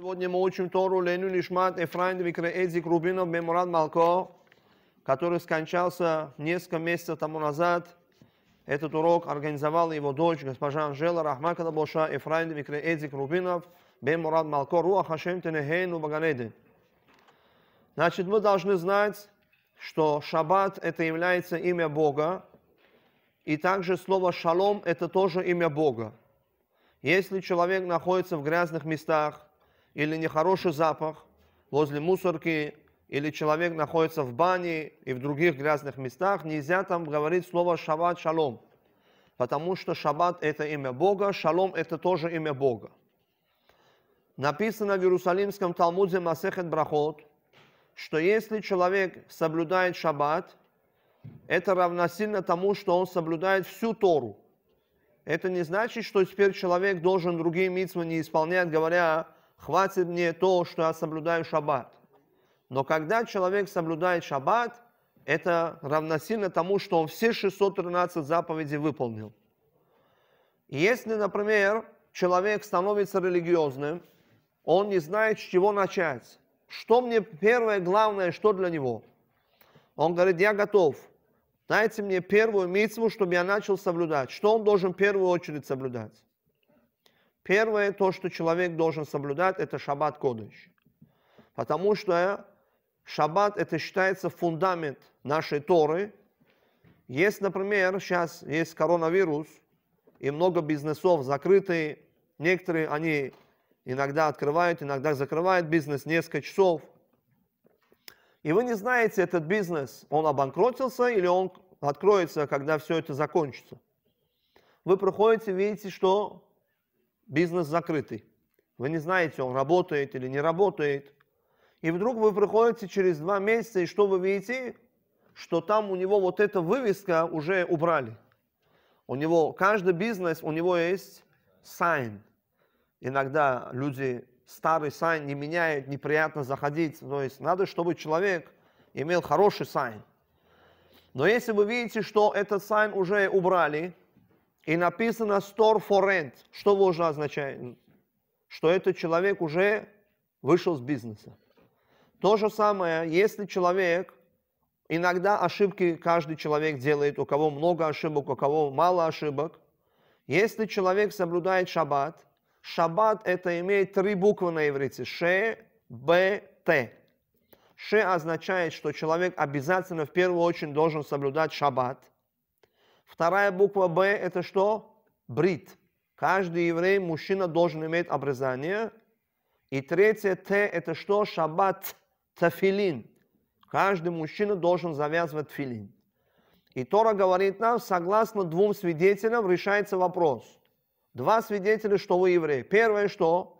Сегодня мы учим Тору Лену Лишмат Викре Реэдзик Рубинов Мемурат Малко, который скончался несколько месяцев тому назад. Этот урок организовала его дочь, госпожа Анжела Рахма Кадабоша Викре Реэдзик Рубинов Мемурат Малко Руа Хашем Тенехейну Баганеды. Значит, мы должны знать, что шаббат – это является имя Бога, и также слово «шалом» – это тоже имя Бога. Если человек находится в грязных местах, или нехороший запах возле мусорки, или человек находится в бане и в других грязных местах, нельзя там говорить слово шаббат, шалом. Потому что шаббат – это имя Бога, шалом – это тоже имя Бога. Написано в Иерусалимском Талмуде Масехет Брахот, что если человек соблюдает шаббат, это равносильно тому, что он соблюдает всю Тору. Это не значит, что теперь человек должен другие митцвы не исполнять, говоря, хватит мне то, что я соблюдаю шаббат. Но когда человек соблюдает шаббат, это равносильно тому, что он все 613 заповедей выполнил. Если, например, человек становится религиозным, он не знает, с чего начать. Что мне первое главное, что для него? Он говорит, я готов. Дайте мне первую митву, чтобы я начал соблюдать. Что он должен в первую очередь соблюдать? Первое, то, что человек должен соблюдать, это шаббат кодыш. Потому что шаббат это считается фундамент нашей Торы. Есть, например, сейчас есть коронавирус, и много бизнесов закрыты. Некоторые, они иногда открывают, иногда закрывают бизнес несколько часов. И вы не знаете, этот бизнес, он обанкротился или он откроется, когда все это закончится. Вы проходите, видите, что бизнес закрытый. Вы не знаете, он работает или не работает. И вдруг вы приходите через два месяца, и что вы видите? Что там у него вот эта вывеска уже убрали. У него каждый бизнес, у него есть сайн. Иногда люди старый сайн не меняют, неприятно заходить. То есть надо, чтобы человек имел хороший сайн. Но если вы видите, что этот сайн уже убрали, и написано store for rent, что вы уже а означает? Что этот человек уже вышел с бизнеса. То же самое, если человек, иногда ошибки каждый человек делает, у кого много ошибок, у кого мало ошибок. Если человек соблюдает шаббат, шаббат это имеет три буквы на иврите, ше, б, т. Ше означает, что человек обязательно в первую очередь должен соблюдать шаббат. Вторая буква Б это что? Брит. Каждый еврей, мужчина должен иметь обрезание. И третье Т это что? Шаббат, тафилин. Каждый мужчина должен завязывать филин. И Тора говорит нам, согласно двум свидетелям решается вопрос. Два свидетеля, что вы евреи. Первое, что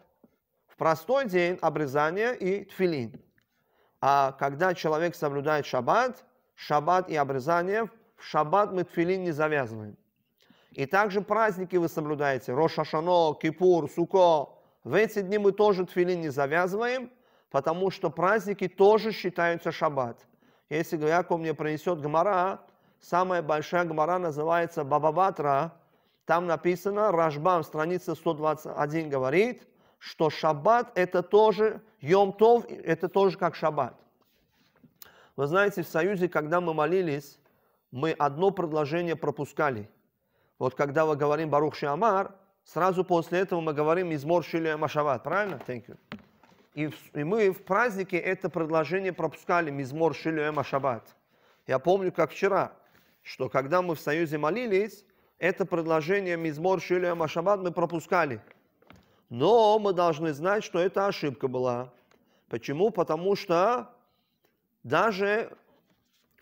в простой день обрезание и тфилин. А когда человек соблюдает шаббат, шаббат и обрезание в шаббат мы тфилин не завязываем. И также праздники вы соблюдаете. Рошашано, Кипур, Суко. В эти дни мы тоже тфилин не завязываем, потому что праздники тоже считаются шаббат. Если Гаяков мне принесет гмара, самая большая гмара называется Бабабатра. Там написано, Рашбам, страница 121 говорит, что шаббат это тоже, Йом-Тов это тоже как шаббат. Вы знаете, в Союзе, когда мы молились, мы одно предложение пропускали. Вот когда мы говорим Барух Шиамар, сразу после этого мы говорим Измор Шиле Машават, правильно? Thank you. И, и мы в празднике это предложение пропускали, Мизмор Шилю Эма Я помню, как вчера, что когда мы в Союзе молились, это предложение Мизмор Шилю Эма мы пропускали. Но мы должны знать, что это ошибка была. Почему? Потому что даже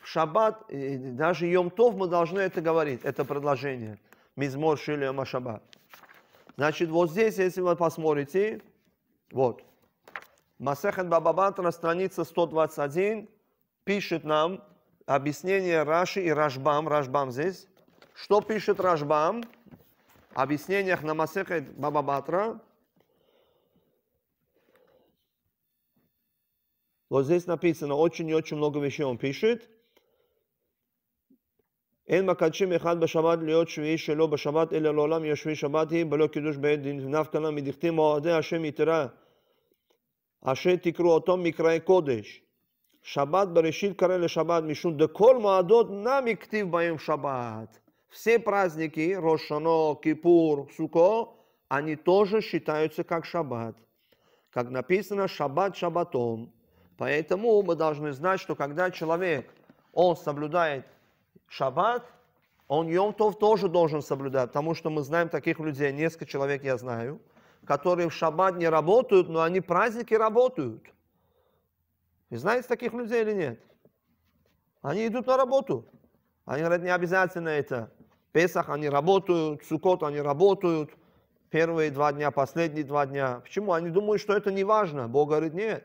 в шаббат, даже Йом-Тов мы должны это говорить, это предложение. Мизмор Шилия Машабат. Значит, вот здесь, если вы посмотрите, вот, Масехет Бабабатра, страница 121, пишет нам объяснение Раши и Рашбам. Рашбам здесь. Что пишет Рашбам? Объяснениях на Масехет Бабабатра. Вот здесь написано очень и очень много вещей он пишет. אין מקדשים אחד בשבת להיות שביעי שלו בשבת, אלא לעולם יהיה שביעי שבת היא, בלא קידוש בעת דין. נפקא לה מדכתים אוהדי השם יתרה, אשר תקראו אותו מקראי קודש. שבת בראשית קרא לשבת, משום דכל מועדות נמי כתיב בהם שבת. Все праздники, Рошано, Кипур, Суко, они тоже считаются как шаббат. Как написано, шаббат шаббатон. Поэтому мы должны знать, что когда человек, он соблюдает шаббат, он Йом-Тов тоже должен соблюдать, потому что мы знаем таких людей, несколько человек я знаю, которые в шаббат не работают, но они праздники работают. Вы знаете таких людей или нет? Они идут на работу. Они говорят, не обязательно это. Песах они работают, Сукот они работают, первые два дня, последние два дня. Почему? Они думают, что это не важно. Бог говорит, нет.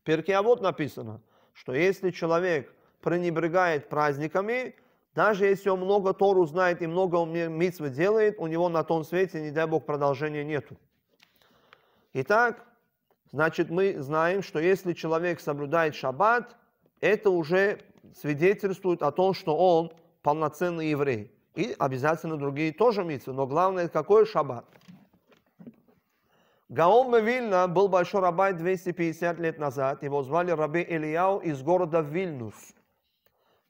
В Перке а вот написано, что если человек пренебрегает праздниками, даже если он много Тору знает и много митсвы делает, у него на том свете, не дай Бог, продолжения нету. Итак, значит, мы знаем, что если человек соблюдает шаббат, это уже свидетельствует о том, что он полноценный еврей. И обязательно другие тоже митцвы, но главное, какой шаббат. Гаон Вильна был большой рабай 250 лет назад. Его звали Раби Ильяу из города Вильнюс.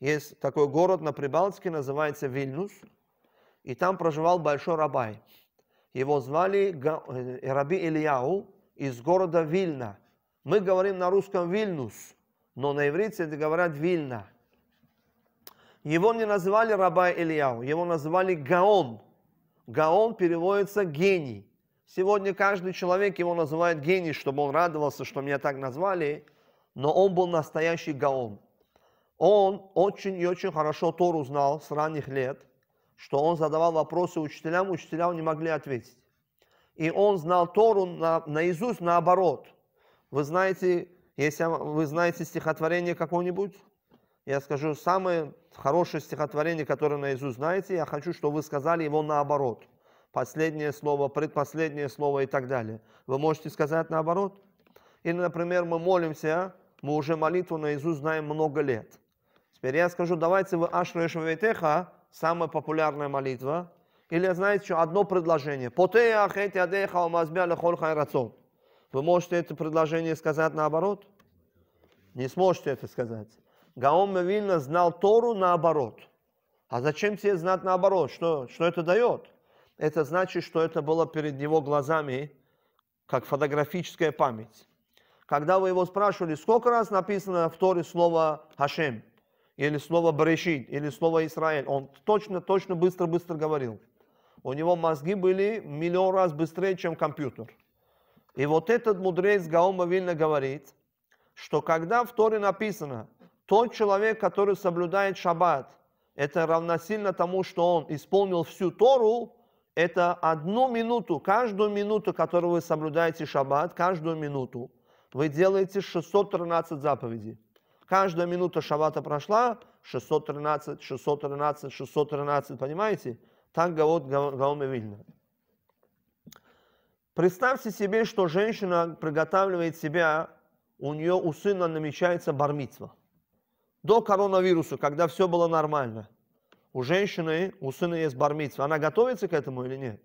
Есть такой город на Прибалтике, называется Вильнюс, и там проживал большой рабай. Его звали э, Раби Ильяу из города Вильна. Мы говорим на русском Вильнюс, но на иврите это говорят Вильна. Его не называли рабай Ильяу, его называли Гаон. Гаон переводится «гений». Сегодня каждый человек его называет гений, чтобы он радовался, что меня так назвали, но он был настоящий Гаон. Он очень и очень хорошо Тору знал с ранних лет, что он задавал вопросы учителям, учителя не могли ответить. И он знал Тору на, наизусть наоборот. Вы знаете, если вы знаете стихотворение какое-нибудь, я скажу, самое хорошее стихотворение, которое наизусть знаете, я хочу, чтобы вы сказали его наоборот. Последнее слово, предпоследнее слово и так далее. Вы можете сказать наоборот? Или, например, мы молимся, а? мы уже молитву наизусть знаем много лет. Теперь я скажу, давайте вы Ашру Ишвавейтеха, самая популярная молитва, или, знаете, что, одно предложение. Потеях эти адеха умазбя лехоль хайрацон. Вы можете это предложение сказать наоборот? Не сможете это сказать. Гаон вильна знал Тору наоборот. А зачем тебе знать наоборот? Что, что это дает? Это значит, что это было перед его глазами, как фотографическая память. Когда вы его спрашивали, сколько раз написано в Торе слово «Хашем», или слово Брешит, или слово Израиль. Он точно-точно быстро-быстро говорил. У него мозги были миллион раз быстрее, чем компьютер. И вот этот мудрец Гаома Вильна говорит, что когда в Торе написано, тот человек, который соблюдает шаббат, это равносильно тому, что он исполнил всю Тору, это одну минуту, каждую минуту, которую вы соблюдаете шаббат, каждую минуту, вы делаете 613 заповедей. Каждая минута шавата прошла, 613, 613, 613, понимаете? Так говорит Гаоме Вильна. Представьте себе, что женщина приготавливает себя, у нее у сына намечается бармитва. До коронавируса, когда все было нормально, у женщины, у сына есть бармитва. Она готовится к этому или нет?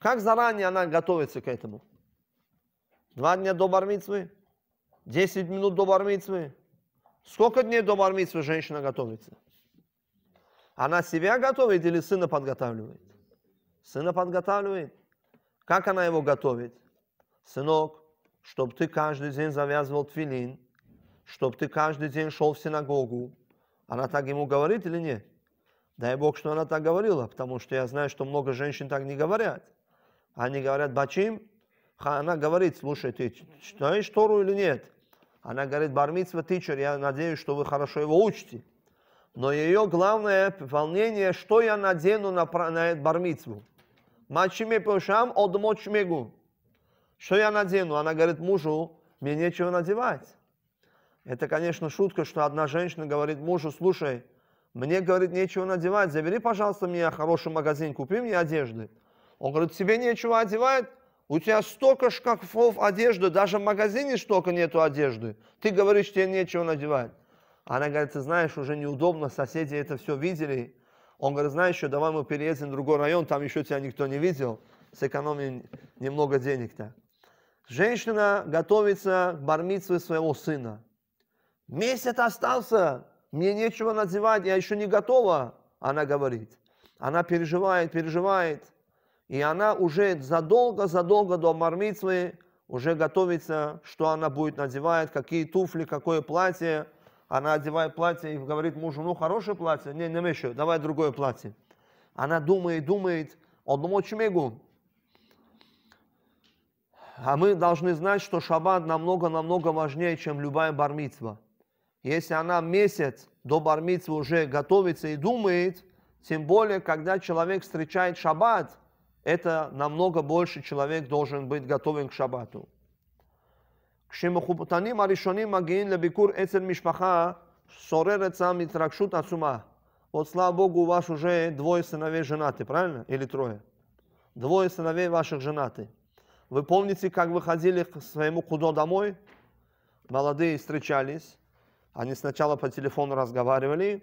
Как заранее она готовится к этому? Два дня до бармитвы? 10 минут до бармитсвы. Сколько дней до бармитсвы женщина готовится? Она себя готовит или сына подготавливает? Сына подготавливает. Как она его готовит? Сынок, чтобы ты каждый день завязывал твилин, чтобы ты каждый день шел в синагогу. Она так ему говорит или нет? Дай Бог, что она так говорила, потому что я знаю, что много женщин так не говорят. Они говорят, бачим, она говорит, слушай, ты читаешь Тору или нет? Она говорит, бармитсва тичер, я надеюсь, что вы хорошо его учите. Но ее главное волнение, что я надену на, на бармитсву. Мачиме пошам от мочмегу. Что я надену? Она говорит мужу, мне нечего надевать. Это, конечно, шутка, что одна женщина говорит мужу, слушай, мне, говорит, нечего надевать, завери, пожалуйста, меня хороший магазин, купи мне одежды. Он говорит, тебе нечего одевать? У тебя столько шкафов одежды, даже в магазине столько нету одежды. Ты говоришь, тебе нечего надевать. Она говорит, ты знаешь, уже неудобно, соседи это все видели. Он говорит, знаешь, что давай мы переедем в другой район, там еще тебя никто не видел, сэкономим немного денег-то. Женщина готовится к бармитстве своего сына. Месяц остался, мне нечего надевать, я еще не готова, она говорит. Она переживает, переживает. И она уже задолго-задолго до Мармитвы уже готовится, что она будет надевать, какие туфли, какое платье. Она одевает платье и говорит мужу, ну хорошее платье, не, не мешаю, давай другое платье. Она думает, думает, одному чмегу. А мы должны знать, что шаббат намного-намного важнее, чем любая бармитва. Если она месяц до бармитвы уже готовится и думает, тем более, когда человек встречает шаббат – это намного больше человек должен быть готовым к шаббату. כשמחופתנים הראשונים מגיעים לביקור אצל משפחה, שורר אצלם התרגשות עצומה. Вот слава Богу, у вас уже двое сыновей женаты, правильно? Или трое? Двое сыновей ваших женаты. Вы помните, как вы ходили к своему кудо домой? Молодые встречались. Они сначала по телефону разговаривали,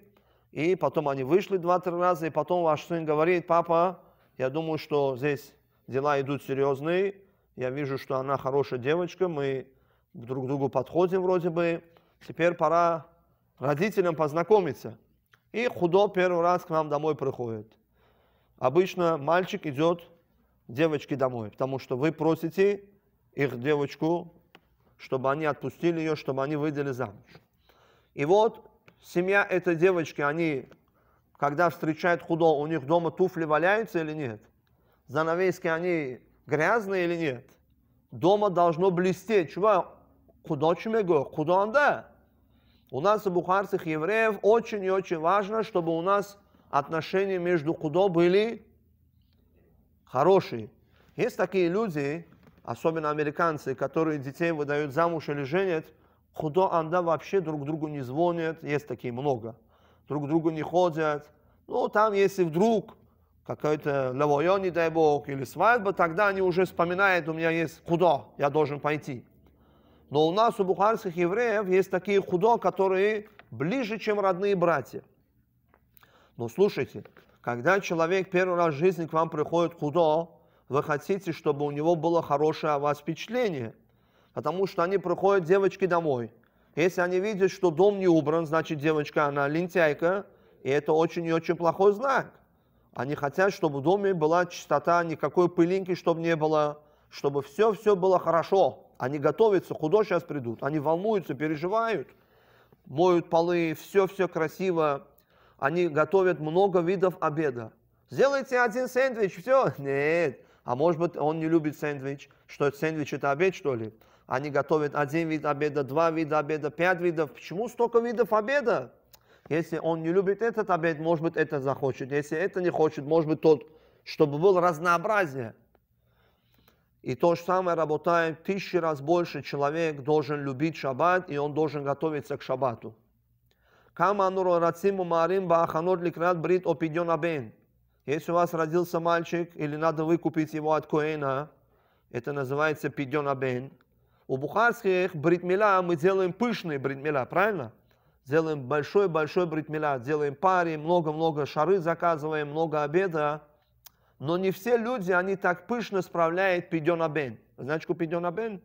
и потом они вышли два-три раза, и потом ваш сын говорит, папа, я думаю, что здесь дела идут серьезные. Я вижу, что она хорошая девочка, мы друг к другу подходим вроде бы. Теперь пора родителям познакомиться. И худо первый раз к нам домой приходит. Обычно мальчик идет девочке домой, потому что вы просите их девочку, чтобы они отпустили ее, чтобы они выдали замуж. И вот семья этой девочки, они когда встречают худо, у них дома туфли валяются или нет? Занавески они грязные или нет? Дома должно блестеть. Чувак, худо чумего, худонда. У нас, у бухарских евреев, очень и очень важно, чтобы у нас отношения между худо были хорошие. Есть такие люди, особенно американцы, которые детей выдают замуж или женят, худо анда вообще друг другу не звонят, есть такие много – друг к другу не ходят. Ну, там, если вдруг какой-то лавойо, не дай бог, или свадьба, тогда они уже вспоминают, у меня есть куда я должен пойти. Но у нас, у бухарских евреев, есть такие худо, которые ближе, чем родные братья. Но слушайте, когда человек первый раз в жизни к вам приходит худо, вы хотите, чтобы у него было хорошее о вас впечатление. Потому что они приходят девочки домой – если они видят, что дом не убран, значит, девочка, она лентяйка, и это очень и очень плохой знак. Они хотят, чтобы в доме была чистота, никакой пылинки, чтобы не было, чтобы все-все было хорошо. Они готовятся, худо сейчас придут, они волнуются, переживают, моют полы, все-все красиво. Они готовят много видов обеда. Сделайте один сэндвич, все. Нет. А может быть, он не любит сэндвич. Что это сэндвич, это обед, что ли? Они готовят один вид обеда, два вида обеда, пять видов. Почему столько видов обеда? Если он не любит этот обед, может быть, это захочет. Если это не хочет, может быть, тот, чтобы было разнообразие. И то же самое работает тысячи раз больше. Человек должен любить шаббат, и он должен готовиться к шаббату. Если у вас родился мальчик, или надо выкупить его от Коэна, это называется пидьон абен. У бухарских бритмеля мы делаем пышные бритмеля, правильно? Делаем большой-большой бритмеля, делаем пари, много-много шары заказываем, много обеда. Но не все люди, они так пышно справляют пидон бен. Знаете, что пидон абен?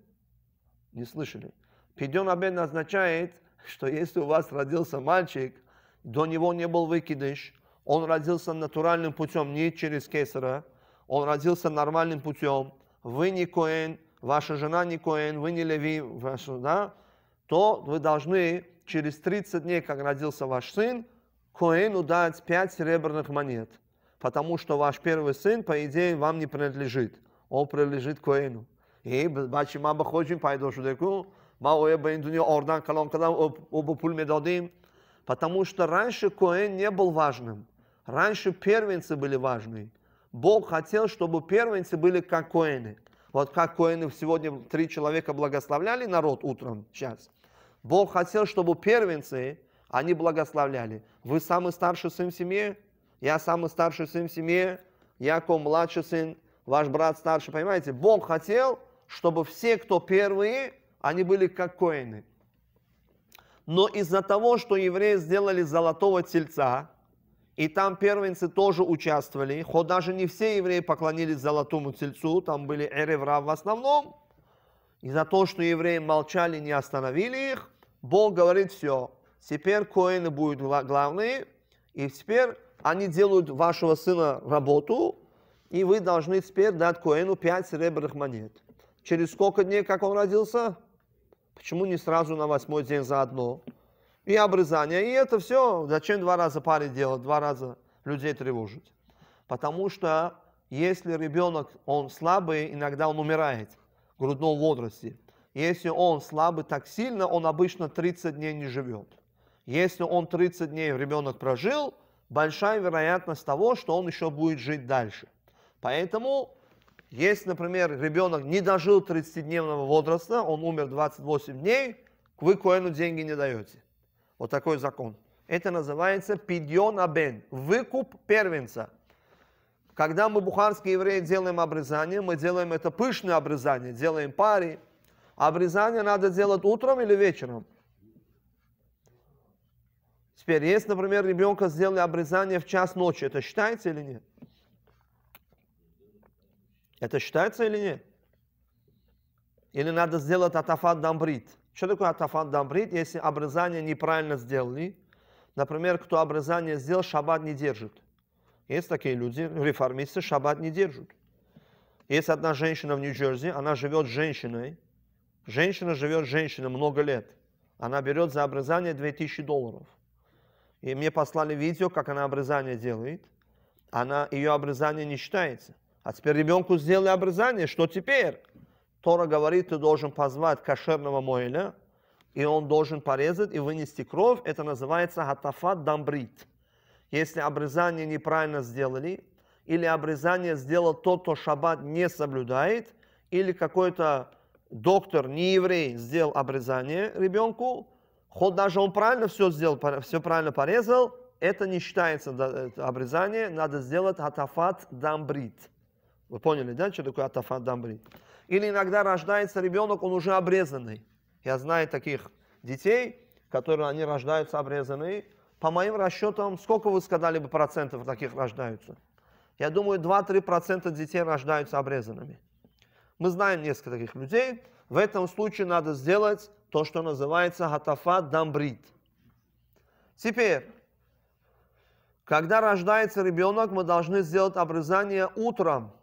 Не слышали. Пидон бен означает, что если у вас родился мальчик, до него не был выкидыш, он родился натуральным путем, не через кесара, он родился нормальным путем, вы не коэн, ваша жена не коин, вы не леви, вашу, да, то вы должны через 30 дней, как родился ваш сын, коину дать 5 серебряных монет, потому что ваш первый сын, по идее, вам не принадлежит, он принадлежит коину. И бачи ма ходим пайдо шудеку, ма оя индуни дунья ордан калам кадам оба пуль медадим. Потому что раньше коин не был важным. Раньше первенцы были важны. Бог хотел, чтобы первенцы были как коины. Вот как коины сегодня три человека благословляли народ утром сейчас. Бог хотел, чтобы первенцы, они благословляли. Вы самый старший сын в семье, я самый старший сын в семье, Яков младший сын, ваш брат старший, понимаете? Бог хотел, чтобы все, кто первые, они были как коины. Но из-за того, что евреи сделали золотого тельца, и там первенцы тоже участвовали, хоть даже не все евреи поклонились золотому тельцу, там были эревра в основном. И за то, что евреи молчали, не остановили их, Бог говорит, все, теперь коины будут главные, и теперь они делают вашего сына работу, и вы должны теперь дать коину 5 серебряных монет. Через сколько дней, как он родился? Почему не сразу на восьмой день заодно? и обрезание. И это все, зачем два раза парень делать, два раза людей тревожить? Потому что если ребенок, он слабый, иногда он умирает в грудном возрасте. Если он слабый так сильно, он обычно 30 дней не живет. Если он 30 дней ребенок прожил, большая вероятность того, что он еще будет жить дальше. Поэтому, если, например, ребенок не дожил 30-дневного возраста, он умер 28 дней, вы Коэну деньги не даете. Вот такой закон. Это называется пидьон абен, выкуп первенца. Когда мы, бухарские евреи, делаем обрезание, мы делаем это пышное обрезание, делаем пари. Обрезание надо делать утром или вечером? Теперь, если, например, ребенка сделали обрезание в час ночи, это считается или нет? Это считается или нет? Или надо сделать атафат дамбрит? Что такое атафат дамбрит, если обрезание неправильно сделали? Например, кто обрезание сделал, шаббат не держит. Есть такие люди, реформисты, шаббат не держат. Есть одна женщина в Нью-Джерси, она живет с женщиной. Женщина живет с женщиной много лет. Она берет за обрезание 2000 долларов. И мне послали видео, как она обрезание делает. Она, ее обрезание не считается. А теперь ребенку сделали обрезание, что теперь? Тора говорит, ты должен позвать кошерного моэля, и он должен порезать и вынести кровь. Это называется хатафат дамбрит. Если обрезание неправильно сделали, или обрезание сделал тот, кто шаббат не соблюдает, или какой-то доктор, не еврей, сделал обрезание ребенку, хоть даже он правильно все сделал, все правильно порезал, это не считается обрезание, надо сделать атафат дамбрит. Вы поняли, да, что такое атафат дамбрит? Или иногда рождается ребенок, он уже обрезанный. Я знаю таких детей, которые они рождаются обрезанные. По моим расчетам, сколько вы сказали бы процентов таких рождаются? Я думаю, 2-3% детей рождаются обрезанными. Мы знаем несколько таких людей. В этом случае надо сделать то, что называется хатафа дамбрид. Теперь, когда рождается ребенок, мы должны сделать обрезание утром,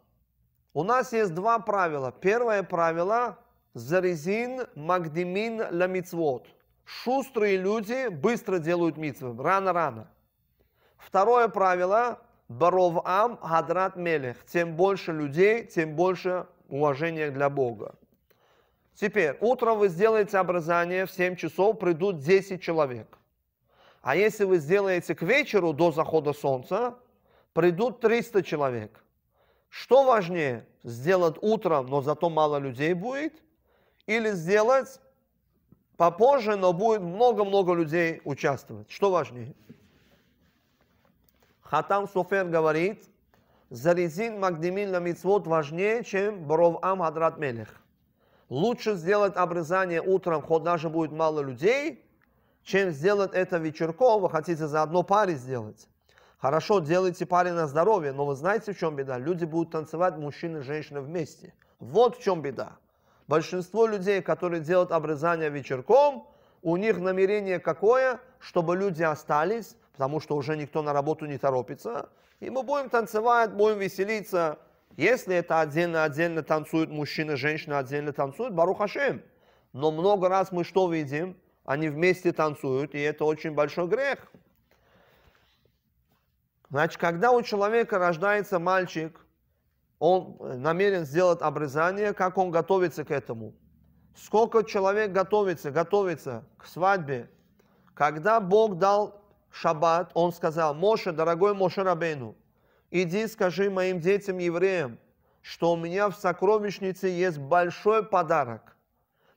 у нас есть два правила. Первое правило – зарезин магдимин ля Шустрые люди быстро делают митцвы, рано-рано. Второе правило – баров ам хадрат мелех. Тем больше людей, тем больше уважения для Бога. Теперь, утром вы сделаете образование в 7 часов придут 10 человек. А если вы сделаете к вечеру до захода солнца, придут 300 человек. Что важнее, сделать утром, но зато мало людей будет, или сделать попозже, но будет много-много людей участвовать? Что важнее? Хатам Суфер говорит, Зарезин Магдемин на мицвод важнее, чем Боров Ам Хадрат Мелех. Лучше сделать обрезание утром, хоть даже будет мало людей, чем сделать это вечерком, вы хотите за одно паре сделать. Хорошо, делайте пари на здоровье, но вы знаете, в чем беда? Люди будут танцевать, мужчины и женщины вместе. Вот в чем беда. Большинство людей, которые делают обрезание вечерком, у них намерение какое? Чтобы люди остались, потому что уже никто на работу не торопится. И мы будем танцевать, будем веселиться. Если это отдельно-отдельно танцуют мужчины, женщины отдельно танцуют, барухашем. Но много раз мы что видим? Они вместе танцуют, и это очень большой грех. Значит, когда у человека рождается мальчик, он э, намерен сделать обрезание, как он готовится к этому. Сколько человек готовится, готовится к свадьбе. Когда Бог дал шаббат, он сказал, Моше, дорогой Моше Рабейну, иди скажи моим детям евреям, что у меня в сокровищнице есть большой подарок.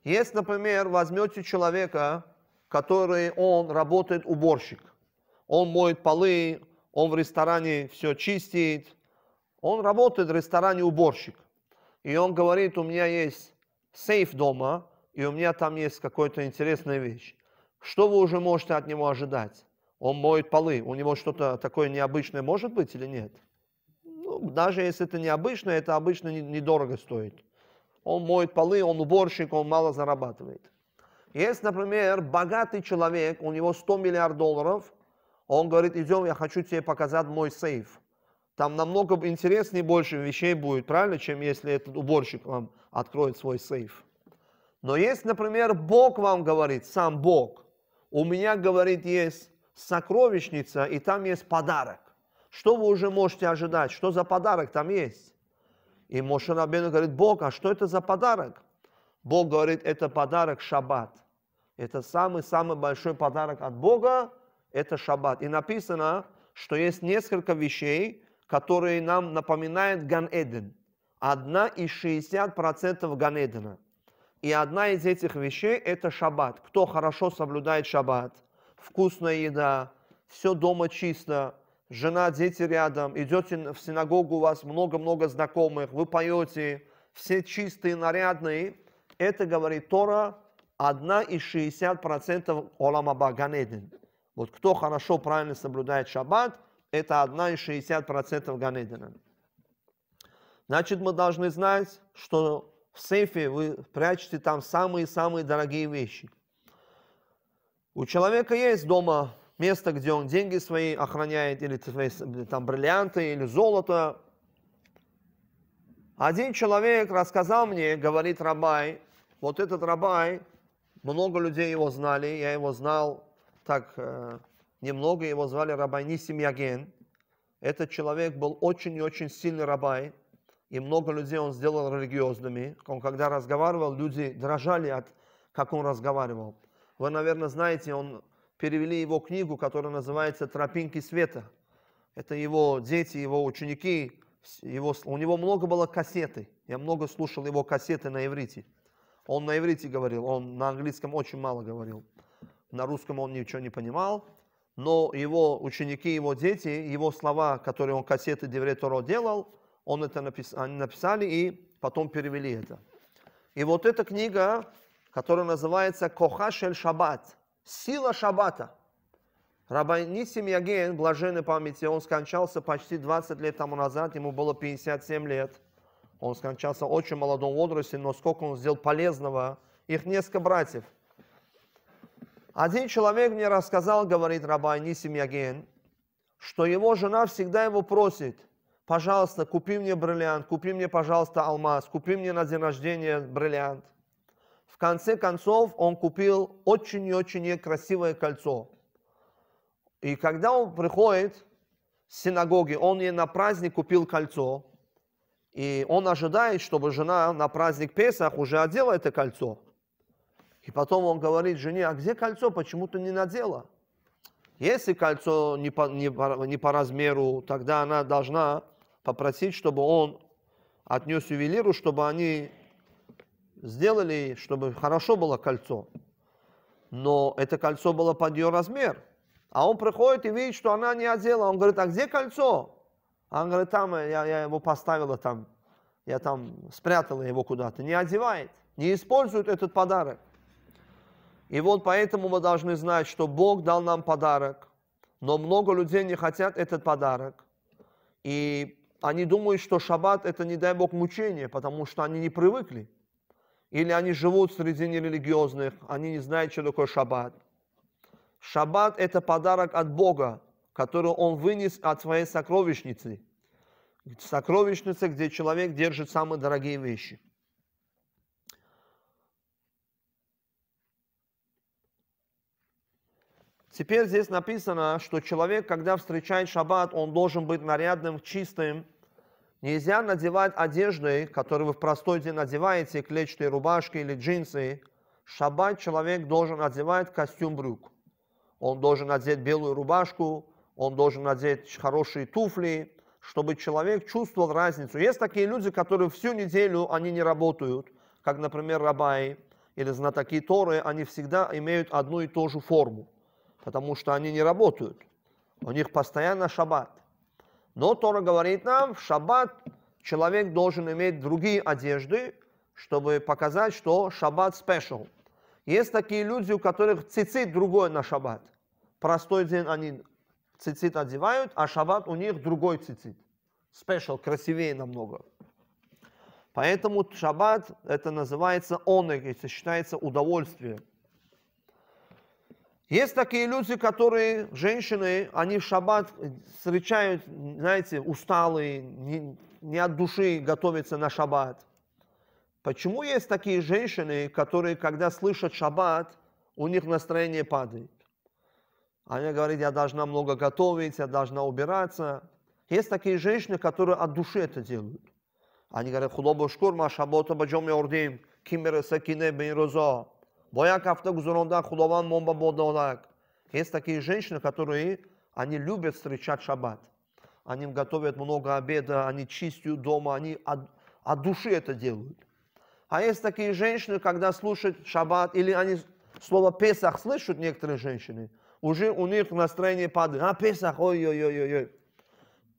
Если, например, возьмете человека, который он работает уборщик, он моет полы, он в ресторане все чистит, он работает в ресторане уборщик. И он говорит, у меня есть сейф дома, и у меня там есть какая-то интересная вещь. Что вы уже можете от него ожидать? Он моет полы, у него что-то такое необычное может быть или нет? Ну, даже если это необычное, это обычно недорого стоит. Он моет полы, он уборщик, он мало зарабатывает. Есть, например, богатый человек, у него 100 миллиардов долларов – он говорит, идем, я хочу тебе показать мой сейф. Там намного интереснее и больше вещей будет, правильно, чем если этот уборщик вам откроет свой сейф. Но если, например, Бог вам говорит, сам Бог, у меня, говорит, есть сокровищница, и там есть подарок. Что вы уже можете ожидать? Что за подарок там есть? И Моше Рабену говорит, Бог, а что это за подарок? Бог говорит, это подарок шаббат. Это самый-самый большой подарок от Бога, это шаббат. И написано, что есть несколько вещей, которые нам напоминают Ган-Эден. Одна из 60% Ган-Эдена. И одна из этих вещей – это шаббат. Кто хорошо соблюдает шаббат, вкусная еда, все дома чисто, жена, дети рядом, идете в синагогу, у вас много-много знакомых, вы поете, все чистые, нарядные. Это, говорит Тора, одна из 60% Оламаба Ганедин. Вот кто хорошо, правильно соблюдает шаббат, это из 1,60% Ганедина. Значит, мы должны знать, что в сейфе вы прячете там самые-самые дорогие вещи. У человека есть дома место, где он деньги свои охраняет, или там бриллианты, или золото. Один человек рассказал мне, говорит Рабай, вот этот Рабай, много людей его знали, я его знал так э, немного, его звали Рабайнисим Яген. Этот человек был очень и очень сильный рабай, и много людей он сделал религиозными. Он когда разговаривал, люди дрожали от, как он разговаривал. Вы, наверное, знаете, он перевели его книгу, которая называется «Тропинки света». Это его дети, его ученики, его, у него много было кассеты. Я много слушал его кассеты на иврите. Он на иврите говорил, он на английском очень мало говорил на русском он ничего не понимал, но его ученики, его дети, его слова, которые он кассеты Девреторо делал, он это напис... они написали и потом перевели это. И вот эта книга, которая называется «Кохашель Шаббат», «Сила Шаббата», Рабанисим Яген, блаженной памяти, он скончался почти 20 лет тому назад, ему было 57 лет. Он скончался в очень молодом возрасте, но сколько он сделал полезного. Их несколько братьев – один человек мне рассказал, говорит Рабайнисим Яген, что его жена всегда его просит, пожалуйста, купи мне бриллиант, купи мне, пожалуйста, алмаз, купи мне на день рождения бриллиант. В конце концов, он купил очень и очень красивое кольцо. И когда он приходит с синагоги, он ей на праздник купил кольцо, и он ожидает, чтобы жена на праздник Песах уже одела это кольцо – и потом он говорит жене, а где кольцо, почему ты не надела? Если кольцо не по, не, не по размеру, тогда она должна попросить, чтобы он отнес ювелиру, чтобы они сделали, чтобы хорошо было кольцо. Но это кольцо было под ее размер. А он приходит и видит, что она не одела. Он говорит, а где кольцо? А он говорит, там, э, я, я его поставила там, я там спрятала его куда-то. Не одевает, не использует этот подарок. И вот поэтому мы должны знать, что Бог дал нам подарок, но много людей не хотят этот подарок. И они думают, что шаббат это, не дай Бог, мучение, потому что они не привыкли. Или они живут среди нерелигиозных, они не знают, что такое шаббат. Шаббат – это подарок от Бога, который Он вынес от своей сокровищницы. Сокровищница, где человек держит самые дорогие вещи. Теперь здесь написано, что человек, когда встречает шаббат, он должен быть нарядным, чистым. Нельзя надевать одежды, которые вы в простой день надеваете, клетчатые рубашки или джинсы. Шаббат человек должен надевать костюм брюк. Он должен надеть белую рубашку, он должен надеть хорошие туфли, чтобы человек чувствовал разницу. Есть такие люди, которые всю неделю они не работают, как, например, рабаи или знатоки Торы, они всегда имеют одну и ту же форму потому что они не работают. У них постоянно шаббат. Но Тора говорит нам, в шаббат человек должен иметь другие одежды, чтобы показать, что шаббат спешл. Есть такие люди, у которых цицит другой на шаббат. Простой день они цицит одевают, а шаббат у них другой цицит. Спешл, красивее намного. Поэтому шаббат, это называется онег, это считается удовольствием. Есть такие люди, которые, женщины, они в шаббат встречают, знаете, усталые, не, не от души готовятся на шаббат. Почему есть такие женщины, которые, когда слышат шаббат, у них настроение падает? Они говорят, я должна много готовить, я должна убираться. Есть такие женщины, которые от души это делают. Они говорят, худобу шкур, ма шаббата баджом я урдим, кимера сакине бен розо. Бояков Тагузуронда, Худован Момба Бодонак. Есть такие женщины, которые, они любят встречать шаббат. Они готовят много обеда, они чистят дома, они от, от души это делают. А есть такие женщины, когда слушают шаббат, или они слово «песах» слышат некоторые женщины, уже у них настроение падает. А, Песах, ой-ой-ой-ой.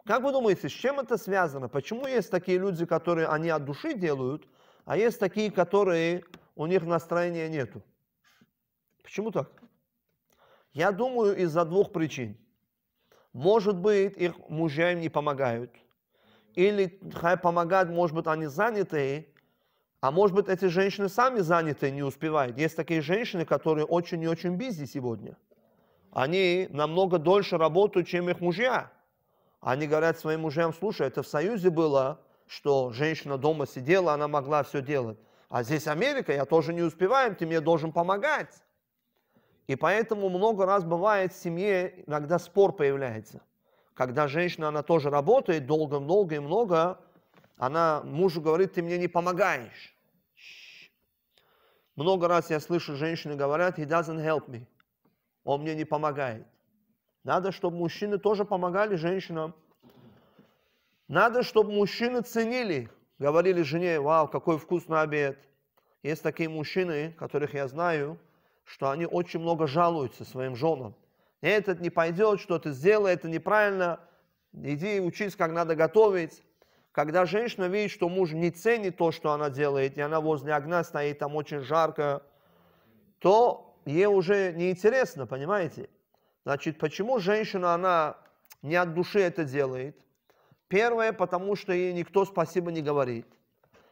Как вы думаете, с чем это связано? Почему есть такие люди, которые они от души делают, а есть такие, которые у них настроения нету. Почему так? Я думаю, из-за двух причин. Может быть, их мужья им не помогают. Или хай помогают, может быть, они заняты, а может быть, эти женщины сами заняты, не успевают. Есть такие женщины, которые очень и очень бизи сегодня. Они намного дольше работают, чем их мужья. Они говорят своим мужьям, слушай, это в Союзе было, что женщина дома сидела, она могла все делать. А здесь Америка, я тоже не успеваю, ты мне должен помогать. И поэтому много раз бывает в семье, иногда спор появляется. Когда женщина, она тоже работает долго-много и много, она мужу говорит, ты мне не помогаешь. Много раз я слышу, женщины говорят, he doesn't help me. Он мне не помогает. Надо, чтобы мужчины тоже помогали женщинам. Надо, чтобы мужчины ценили говорили жене, вау, какой вкусный обед. Есть такие мужчины, которых я знаю, что они очень много жалуются своим женам. Этот не пойдет, что ты сделал, это неправильно, иди учись, как надо готовить. Когда женщина видит, что муж не ценит то, что она делает, и она возле огня стоит, там очень жарко, то ей уже неинтересно, понимаете? Значит, почему женщина, она не от души это делает? Первое, потому что ей никто спасибо не говорит.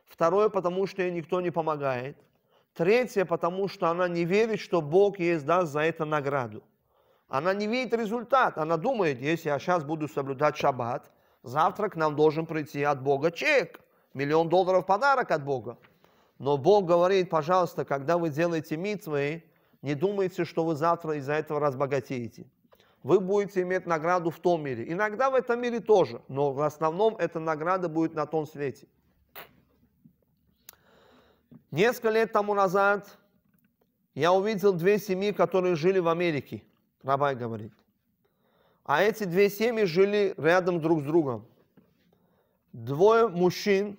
Второе, потому что ей никто не помогает. Третье, потому что она не верит, что Бог ей даст за это награду. Она не видит результат. Она думает, если я сейчас буду соблюдать шаббат, завтра к нам должен прийти от Бога чек. Миллион долларов подарок от Бога. Но Бог говорит, пожалуйста, когда вы делаете митвы, не думайте, что вы завтра из-за этого разбогатеете вы будете иметь награду в том мире. Иногда в этом мире тоже, но в основном эта награда будет на том свете. Несколько лет тому назад я увидел две семьи, которые жили в Америке, Рабай говорит. А эти две семьи жили рядом друг с другом. Двое мужчин,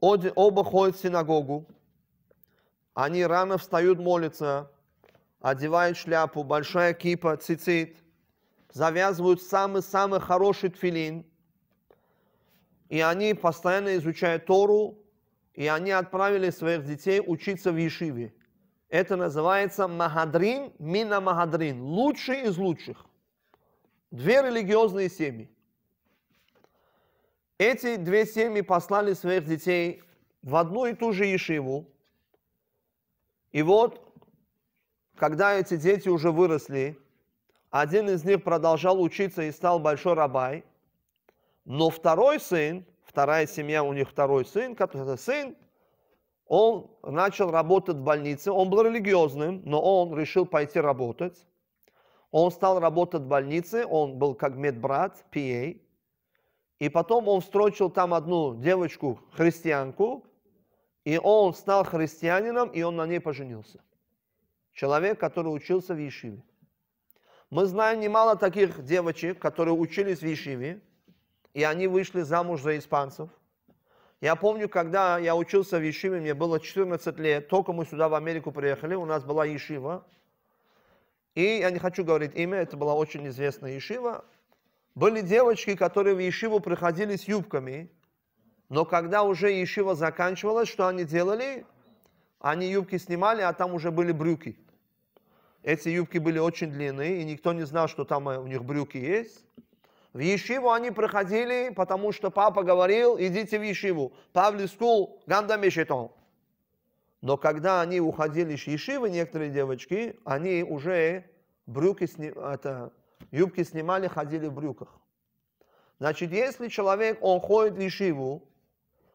оба ходят в синагогу, они рано встают молятся, одевают шляпу, большая кипа, цицит, завязывают самый-самый хороший тфилин, и они постоянно изучают Тору, и они отправили своих детей учиться в Ешиве. Это называется Магадрин, Мина Магадрин, лучший из лучших. Две религиозные семьи. Эти две семьи послали своих детей в одну и ту же Ешиву. И вот когда эти дети уже выросли, один из них продолжал учиться и стал большой рабай, но второй сын, вторая семья, у них второй сын, который сын, он начал работать в больнице, он был религиозным, но он решил пойти работать. Он стал работать в больнице, он был как медбрат, PA. И потом он встречал там одну девочку, христианку, и он стал христианином, и он на ней поженился человек, который учился в Ешиве. Мы знаем немало таких девочек, которые учились в Ешиве, и они вышли замуж за испанцев. Я помню, когда я учился в Ешиве, мне было 14 лет, только мы сюда в Америку приехали, у нас была Ешива. И я не хочу говорить имя, это была очень известная Ешива. Были девочки, которые в Ешиву приходили с юбками, но когда уже Ешива заканчивалась, что они делали? Они юбки снимали, а там уже были брюки. Эти юбки были очень длинные, и никто не знал, что там э, у них брюки есть. В Ешиву они проходили, потому что папа говорил, идите в Ешиву. Павлискул гандамешетон. Но когда они уходили из Ешивы, некоторые девочки, они уже брюки, сни... это, юбки снимали, ходили в брюках. Значит, если человек, он ходит в Ешиву,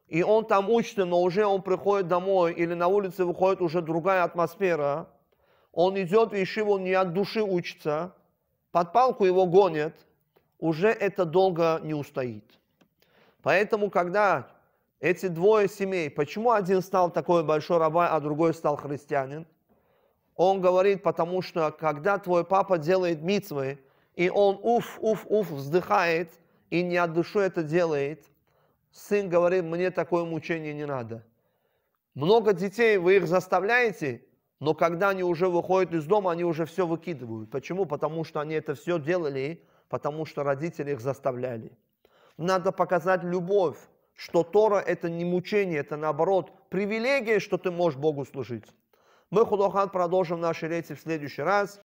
и он там учится, но уже он приходит домой или на улице выходит уже другая атмосфера – он идет в Ишиву, он не от души учится, под палку его гонят, уже это долго не устоит. Поэтому, когда эти двое семей, почему один стал такой большой рабай, а другой стал христианин? Он говорит, потому что когда твой папа делает митвы, и он уф, уф, уф вздыхает, и не от души это делает, сын говорит, мне такое мучение не надо. Много детей вы их заставляете, но когда они уже выходят из дома, они уже все выкидывают. Почему? Потому что они это все делали, потому что родители их заставляли. Надо показать любовь, что Тора это не мучение, это наоборот привилегия, что ты можешь Богу служить. Мы, Худохан, продолжим наши рейсы в следующий раз.